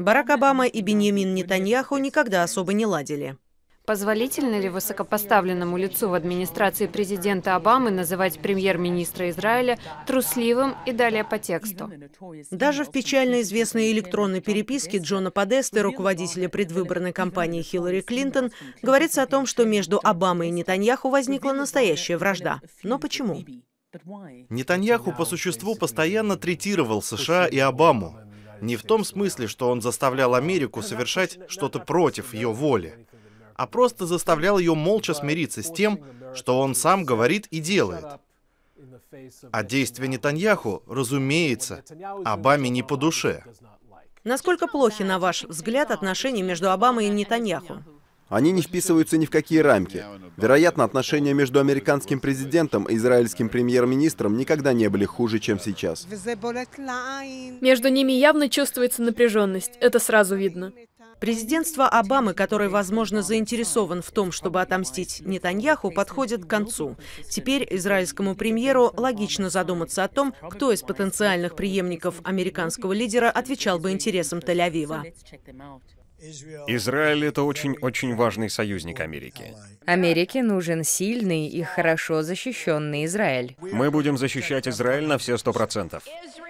Барак Обама и Беньямин Нетаньяху никогда особо не ладили. Позволительно ли высокопоставленному лицу в администрации президента Обамы называть премьер-министра Израиля трусливым и далее по тексту? Даже в печально известной электронной переписке Джона Подесты, руководителя предвыборной кампании Хиллари Клинтон, говорится о том, что между Обамой и Нетаньяху возникла настоящая вражда. Но почему? Нетаньяху по существу постоянно третировал США и Обаму, не в том смысле, что он заставлял Америку совершать что-то против ее воли, а просто заставлял ее молча смириться с тем, что он сам говорит и делает. А действия Нетаньяху, разумеется, Обаме не по душе. Насколько плохи, на ваш взгляд, отношения между Обамой и Нетаньяху? Они не вписываются ни в какие рамки. Вероятно, отношения между американским президентом и израильским премьер-министром никогда не были хуже, чем сейчас. Между ними явно чувствуется напряженность. Это сразу видно. Президентство Обамы, который, возможно, заинтересован в том, чтобы отомстить Нетаньяху, подходит к концу. Теперь израильскому премьеру логично задуматься о том, кто из потенциальных преемников американского лидера отвечал бы интересам Тель-Авива. Израиль — это очень-очень важный союзник Америки. Америке нужен сильный и хорошо защищенный Израиль. Мы будем защищать Израиль на все сто процентов.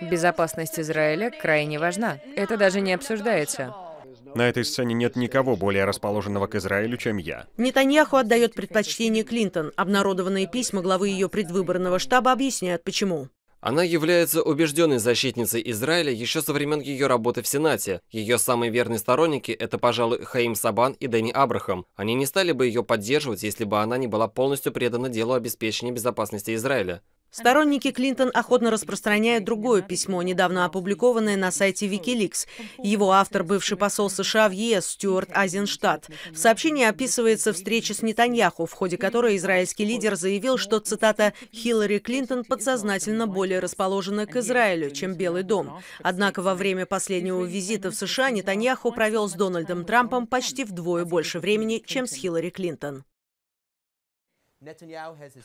Безопасность Израиля крайне важна. Это даже не обсуждается. На этой сцене нет никого более расположенного к Израилю, чем я. Нетаньяху отдает предпочтение Клинтон. Обнародованные письма главы ее предвыборного штаба объясняют, почему. Она является убежденной защитницей Израиля еще со времен ее работы в Сенате. Ее самые верные сторонники – это, пожалуй, Хаим Сабан и Дэнни Абрахам. Они не стали бы ее поддерживать, если бы она не была полностью предана делу обеспечения безопасности Израиля. Сторонники Клинтон охотно распространяют другое письмо, недавно опубликованное на сайте Wikileaks. Его автор – бывший посол США в ЕС Стюарт Азенштадт. В сообщении описывается встреча с Нетаньяху, в ходе которой израильский лидер заявил, что, цитата, «Хиллари Клинтон подсознательно более расположена к Израилю, чем Белый дом». Однако во время последнего визита в США Нетаньяху провел с Дональдом Трампом почти вдвое больше времени, чем с Хиллари Клинтон.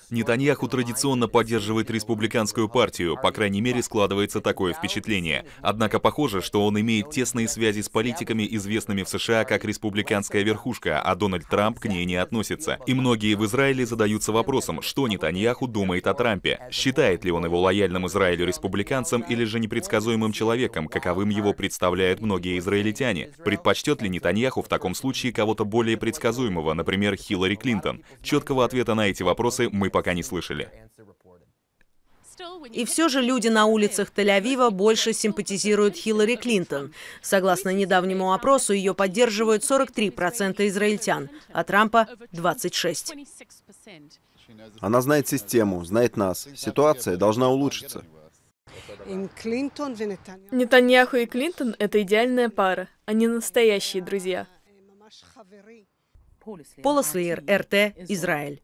Нетаньяху традиционно поддерживает республиканскую партию, по крайней мере складывается такое впечатление. Однако похоже, что он имеет тесные связи с политиками, известными в США как республиканская верхушка, а Дональд Трамп к ней не относится. И многие в Израиле задаются вопросом, что Нетаньяху думает о Трампе. Считает ли он его лояльным Израилю республиканцем или же непредсказуемым человеком, каковым его представляют многие израильтяне? Предпочтет ли Нетаньяху в таком случае кого-то более предсказуемого, например, Хиллари Клинтон? Четкого ответа на на эти вопросы мы пока не слышали. И все же люди на улицах Тель-Авива больше симпатизируют Хиллари Клинтон. Согласно недавнему опросу, ее поддерживают 43% израильтян, а Трампа – 26%. Она знает систему, знает нас. Ситуация должна улучшиться. Нетаньяху и Клинтон – это идеальная пара. Они настоящие друзья. Полослиер, РТ, Израиль.